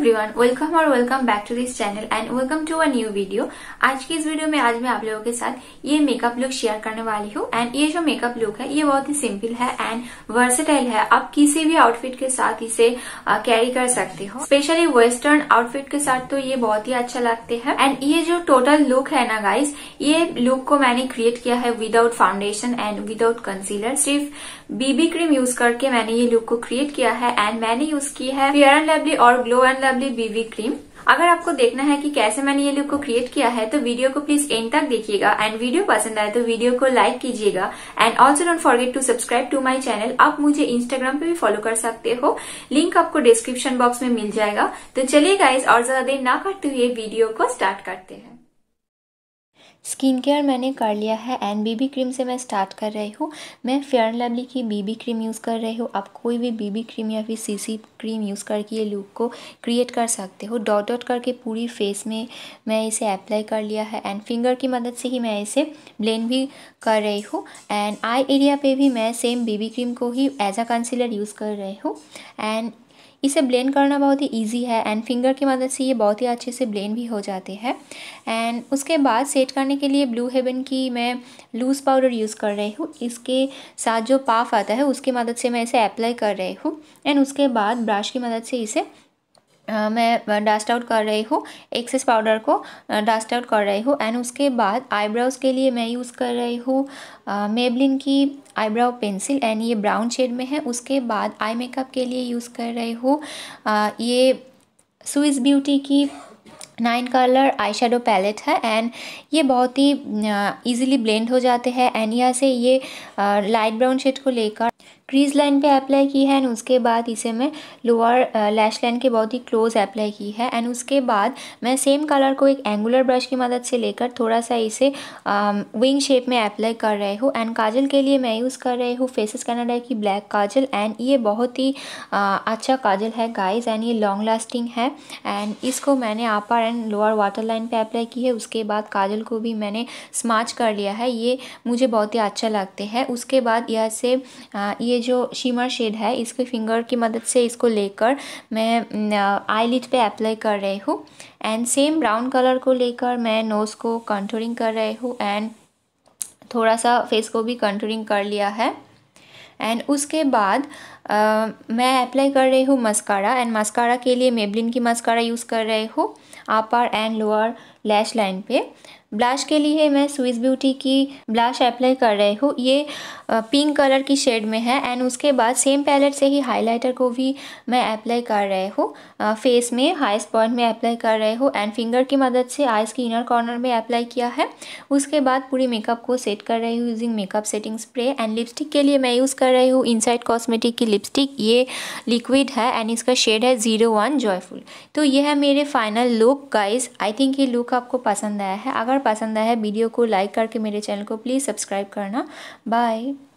everyone welcome और welcome back to this channel and welcome to a new video आज की इस video में आज मैं आप लोगों के साथ ये मेकअप लुक शेयर करने वाली हूँ एंड ये जो मेकअप लुक है ये बहुत ही सिंपल है एंड वर्सेटाइल है आप किसी भी आउटफिट के साथ इसे कैरी कर सकते हो स्पेशली वेस्टर्न आउटफिट के साथ तो ये बहुत ही अच्छा लगते है एंड ये जो टोटल लुक है ना गाइज ये लुक को मैंने क्रिएट किया है without foundation and without concealer सिर्फ बीबी क्रीम यूज करके मैंने ये लुक को क्रिएट किया है एंड मैंने यूज की है फेयर एंड लवली और glow and lovely BB cream अगर आपको देखना है कि कैसे मैंने ये लुक को क्रिएट किया है तो वीडियो को प्लीज एंड तक देखिएगा एंड वीडियो पसंद आए तो वीडियो को लाइक कीजिएगा and also don't forget to subscribe to my channel आप मुझे इंस्टाग्राम पे भी फॉलो कर सकते हो लिंक आपको डिस्क्रिप्शन बॉक्स में मिल जाएगा तो चलिए गाइज और ज्यादा देर ना करते हुए वीडियो को स्टार्ट करते हैं स्किन केयर मैंने कर लिया है एंड बीबी क्रीम से मैं स्टार्ट कर रही हूँ मैं फेयर एंड लवली की बीबी क्रीम यूज़ कर रही हूँ आप कोई भी बीबी क्रीम या फिर सीसी क्रीम यूज़ करके ये लुक को क्रिएट कर सकते हो डॉट डॉट करके पूरी फेस में मैं इसे अप्लाई कर लिया है एंड फिंगर की मदद से ही मैं इसे ब्लेंड भी कर रही हूँ एंड आई एरिया पर भी मैं सेम बीबी क्रीम को ही एज अ कंसीलर यूज़ कर रही हूँ एंड इसे ब्लेंड करना बहुत ही ईजी है एंड फिंगर की मदद से ये बहुत ही अच्छे से ब्लेंड भी हो जाते हैं एंड उसके बाद सेट करने के लिए ब्लू हेवन की मैं लूज़ पाउडर यूज़ कर रही हूँ इसके साथ जो पाफ आता है उसकी मदद से मैं इसे अप्लाई कर रही हूँ एंड उसके बाद ब्रश की मदद से इसे मैं डस्ट आउट कर रही हूँ एक्सेस पाउडर को डस्ट आउट कर रही हूँ एंड उसके बाद आईब्राउज़ के लिए मैं यूज़ कर रही हूँ मेबलिन की आईब्राउ पेंसिल एंड ये ब्राउन शेड में है उसके बाद आई मेकअप के लिए यूज़ कर रही हूँ ये स्विस ब्यूटी की nine colour eye shadow palette है एंड ये बहुत ही इजीली ब्लेंड हो जाते हैं एंड यहाँ से ये लाइट ब्राउन शेड को लेकर क्रीज लाइन पे अप्लाई की है एंड उसके बाद इसे मैं लोअर लैश लाइन के बहुत ही क्लोज अप्लाई की है एंड उसके बाद मैं सेम कलर को एक एंगुलर ब्रश की मदद से लेकर थोड़ा सा इसे विंग um, शेप में अप्लाई कर रही हूँ एंड काजल के लिए मैं यूज़ कर रही हूँ फेसेस कैनाडा की ब्लैक काजल एंड ये बहुत ही आ, uh, अच्छा काजल है गाइज एंड ये लॉन्ग लास्टिंग है एंड इसको मैंने upper and lower water line पर अप्लाई की है उसके बाद काजल को भी मैंने स्माच कर लिया है ये मुझे बहुत ही अच्छा लगते हैं उसके बाद यह से आ, uh, ये जो शिमर शेड है इसके फिंगर की मदद से इसको लेकर मैं आई पे पर अप्लाई कर रही हूँ एंड सेम ब्राउन कलर को लेकर मैं नोज़ को कंट्रोलिंग कर रही हूँ एंड थोड़ा सा फेस को भी कंट्रोलिंग कर लिया है एंड उसके बाद आ, मैं अप्लाई कर रही हूँ मस्कारा एंड मस्कारा के लिए मेबलिन की मस्कारा यूज़ कर रही हूँ upper and lower lash line पे ब्लश के लिए मैं स्विस ब्यूटी की ब्लश अप्लाई कर रही हूँ ये पिंक कलर की शेड में है एंड उसके बाद सेम पैलेट से ही हाइलाइटर को भी मैं अप्लाई कर रही हूँ फेस में हाइस पॉइंट में अप्लाई कर रही हूँ एंड फिंगर की मदद से आइज़ की इनर कॉर्नर में अप्लाई किया है उसके बाद पूरी मेकअप को सेट कर रही हूँ using makeup setting spray and lipstick के लिए मैं यूज़ कर रही हूँ इनसाइड कॉस्मेटिक की लिपस्टिक ये लिक्विड है एंड इसका शेड है ज़ीरो वन जॉयफुल तो यह है मेरे final look guys I think ये लुक लुक आपको पसंद आया है अगर पसंद आया है वीडियो को लाइक करके मेरे चैनल को प्लीज़ सब्सक्राइब करना बाय